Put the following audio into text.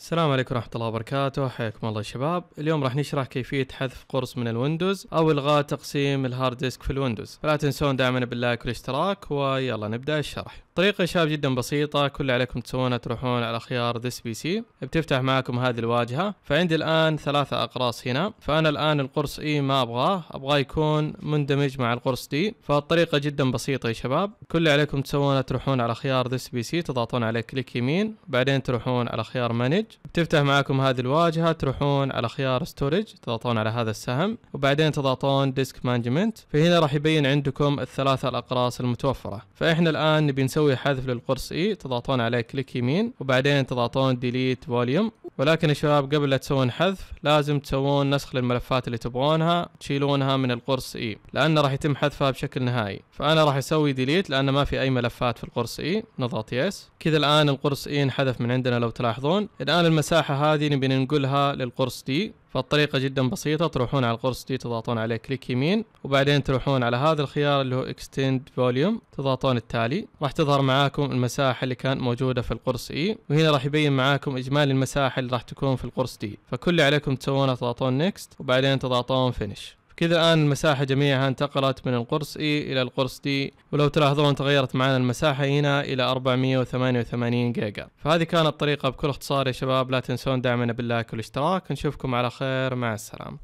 السلام عليكم ورحمة الله وبركاته حياكم الله شباب اليوم راح نشرح كيفية حذف قرص من الويندوز أو إلغاء تقسيم الهارد ديسك في الويندوز فلا تنسون دعمنا باللايك والاشتراك ويلا نبدأ الشرح طريقة يا شباب جدا بسيطة كل اللي عليكم تسوونه تروحون على خيار ذس بي سي بتفتح معكم هذه الواجهة فعندي الآن ثلاثة أقراص هنا فأنا الآن القرص إي e ما أبغاه أبغاه يكون مندمج مع القرص دي فالطريقة جدا بسيطة يا شباب كل اللي عليكم تسوونه تروحون على خيار ذس بي سي تضغطون عليه كليك يمين بعدين تروحون على خيار مانج بتفتح معكم هذه الواجهة تروحون على خيار ستورج تضغطون على هذا السهم وبعدين تضغطون ديسك مانجمنت فهنا راح يبين عندكم الثلاثة الأقراص المتوفرة فإحنا الآن نبي نسوي تسوي حذف للقرص اي e، تضغطون عليه كليك يمين وبعدين تضغطون ديليت فوليوم ولكن يا شباب قبل لا تسوون حذف لازم تسوون نسخ للملفات اللي تبغونها تشيلونها من القرص اي e، لانه راح يتم حذفها بشكل نهائي فانا راح اسوي ديليت لان ما في اي ملفات في القرص اي نضغط يس كذا الان القرص اي e انحذف من عندنا لو تلاحظون الان المساحه هذه نبي ننقلها للقرص دي فالطريقة جدا بسيطة تروحون على القرص دي تضغطون عليه كليك يمين وبعدين تروحون على هذا الخيار اللي هو اكستند فوليوم تضغطون التالي راح تظهر معاكم المساحة اللي كانت موجودة في القرص اي e، وهنا راح يبين معاكم اجمالي المساحة اللي راح تكون في القرص دي فكل اللي عليكم تسوونه تضغطون Next وبعدين تضغطون Finish كذا الآن المساحة جميعها انتقلت من القرص اي إلى القرص دي ولو تلاحظون تغيرت معنا المساحة هنا إلى 488 جيجا فهذه كانت الطريقة بكل اختصار يا شباب لا تنسون دعمنا باللايك والاشتراك نشوفكم على خير مع السلامة